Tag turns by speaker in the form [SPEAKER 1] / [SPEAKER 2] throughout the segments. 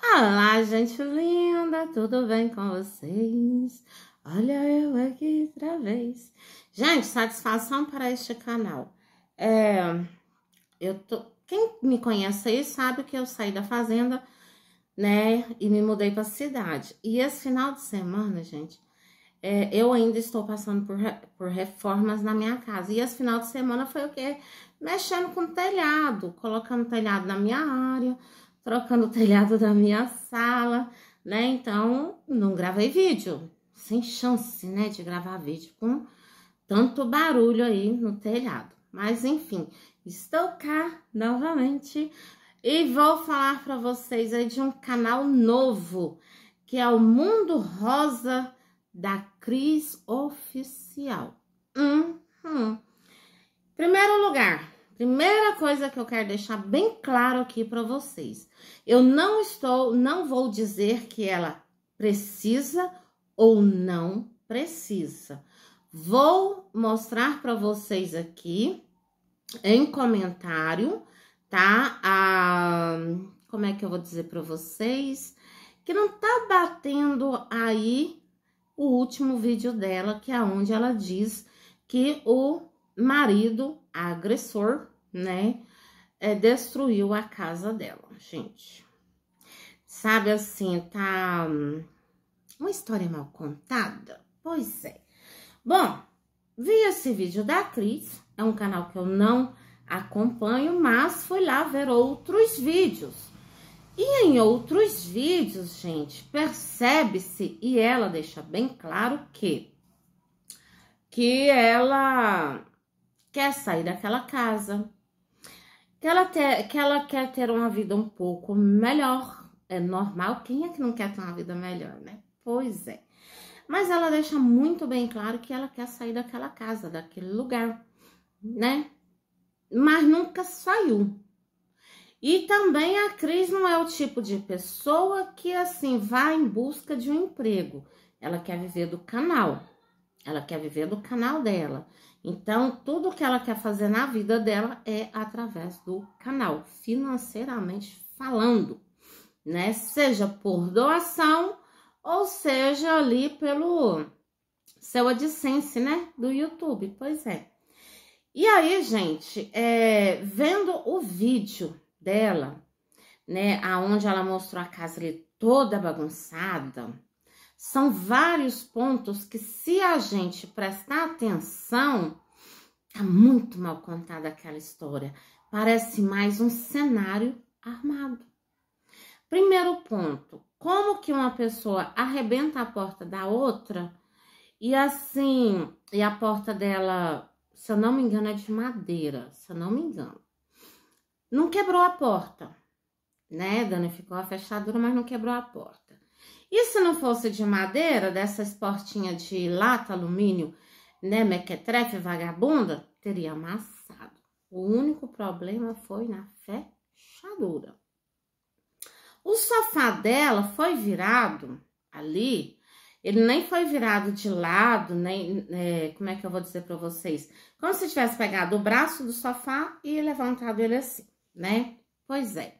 [SPEAKER 1] Olá, gente linda, tudo bem com vocês? Olha eu aqui outra vez. Gente, satisfação para este canal. É, eu tô, quem me conhece aí sabe que eu saí da fazenda, né, e me mudei para cidade. E esse final de semana, gente, é, eu ainda estou passando por, por reformas na minha casa. E esse final de semana foi o quê? Mexendo com telhado, colocando telhado na minha área, trocando o telhado da minha sala, né? Então, não gravei vídeo. Sem chance, né, de gravar vídeo com tanto barulho aí no telhado. Mas, enfim, estou cá novamente e vou falar para vocês aí de um canal novo, que é o Mundo Rosa da Cris Oficial. Hum, hum. Primeiro lugar, Primeira coisa que eu quero deixar bem claro aqui para vocês. Eu não estou, não vou dizer que ela precisa ou não precisa. Vou mostrar para vocês aqui em comentário, tá? A, como é que eu vou dizer para vocês? Que não tá batendo aí o último vídeo dela, que é onde ela diz que o marido agressor, né, é, destruiu a casa dela, gente. Sabe assim, tá hum, uma história mal contada? Pois é. Bom, vi esse vídeo da Cris, é um canal que eu não acompanho, mas fui lá ver outros vídeos. E em outros vídeos, gente, percebe-se e ela deixa bem claro que que ela quer sair daquela casa, que ela, ter, que ela quer ter uma vida um pouco melhor. É normal, quem é que não quer ter uma vida melhor, né? Pois é. Mas ela deixa muito bem claro que ela quer sair daquela casa, daquele lugar, né? Mas nunca saiu. E também a Cris não é o tipo de pessoa que assim vai em busca de um emprego. Ela quer viver do canal. Ela quer viver do canal dela. Então, tudo que ela quer fazer na vida dela é através do canal, financeiramente falando, né? Seja por doação ou seja ali pelo seu AdSense, né? Do YouTube, pois é. E aí, gente, é, vendo o vídeo dela, né? Aonde ela mostrou a casa ali toda bagunçada, são vários pontos que, se a gente prestar atenção, tá muito mal contada aquela história. Parece mais um cenário armado. Primeiro ponto: como que uma pessoa arrebenta a porta da outra e assim, e a porta dela, se eu não me engano, é de madeira, se eu não me engano. Não quebrou a porta, né? Danificou a fechadura, mas não quebrou a porta. E se não fosse de madeira, dessas portinhas de lata, alumínio, né, mequetrefe, vagabunda, teria amassado. O único problema foi na fechadura. O sofá dela foi virado ali, ele nem foi virado de lado, nem. É, como é que eu vou dizer para vocês? Como se tivesse pegado o braço do sofá e levantado ele assim, né? Pois é.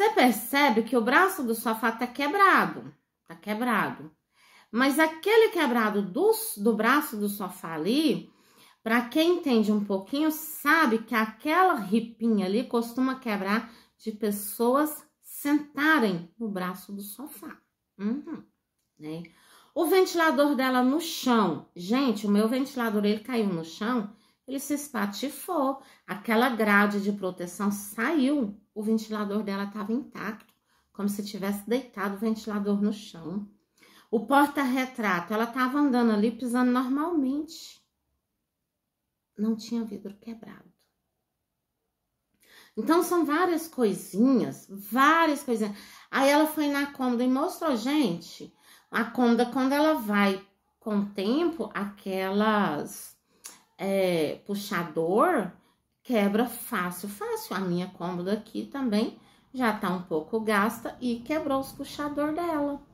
[SPEAKER 1] Você percebe que o braço do sofá tá quebrado, tá quebrado. Mas aquele quebrado do, do braço do sofá ali, para quem entende um pouquinho, sabe que aquela ripinha ali costuma quebrar de pessoas sentarem no braço do sofá. Uhum, né? O ventilador dela no chão. Gente, o meu ventilador ele caiu no chão ele se espatifou. Aquela grade de proteção saiu, o ventilador dela estava intacto, como se tivesse deitado o ventilador no chão. O porta-retrato, ela estava andando ali pisando normalmente. Não tinha vidro quebrado. Então são várias coisinhas, várias coisinhas. Aí ela foi na cômoda e mostrou, gente, a cômoda quando ela vai com o tempo, aquelas é, puxador, quebra fácil, fácil. A minha cômoda aqui também já tá um pouco gasta e quebrou os puxador dela,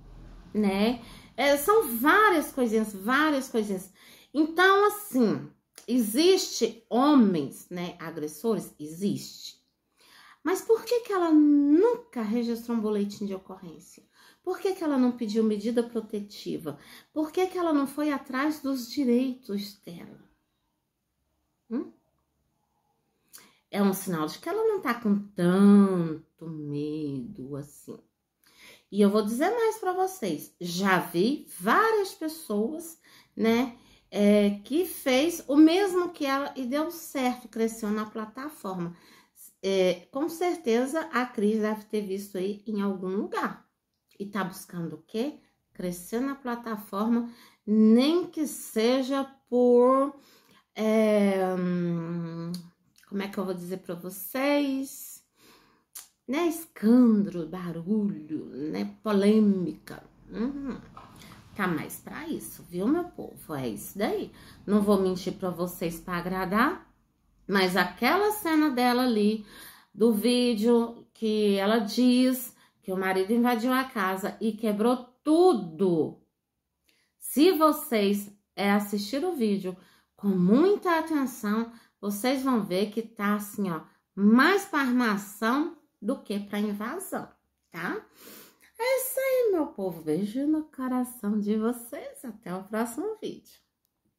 [SPEAKER 1] né? É, são várias coisinhas, várias coisinhas. Então, assim, existe homens, né, agressores? Existe. Mas por que que ela nunca registrou um boletim de ocorrência? Por que, que ela não pediu medida protetiva? Por que, que ela não foi atrás dos direitos dela? Hum? É um sinal de que ela não tá com tanto medo assim. E eu vou dizer mais para vocês, já vi várias pessoas, né, é, que fez o mesmo que ela e deu certo, cresceu na plataforma. É, com certeza a Cris deve ter visto aí em algum lugar. E tá buscando o quê? Crescer na plataforma, nem que seja por é, hum, como é que eu vou dizer para vocês? Né, escândalo, barulho, né, polêmica. Uhum. Tá mais para isso, viu, meu povo? É isso daí. Não vou mentir para vocês para agradar, mas aquela cena dela ali do vídeo que ela diz que o marido invadiu a casa e quebrou tudo. Se vocês é, assistir o vídeo com muita atenção, vocês vão ver que tá assim, ó, mais para armação do que para invasão, tá? É isso aí, meu povo. Beijo no coração de vocês. Até o próximo vídeo.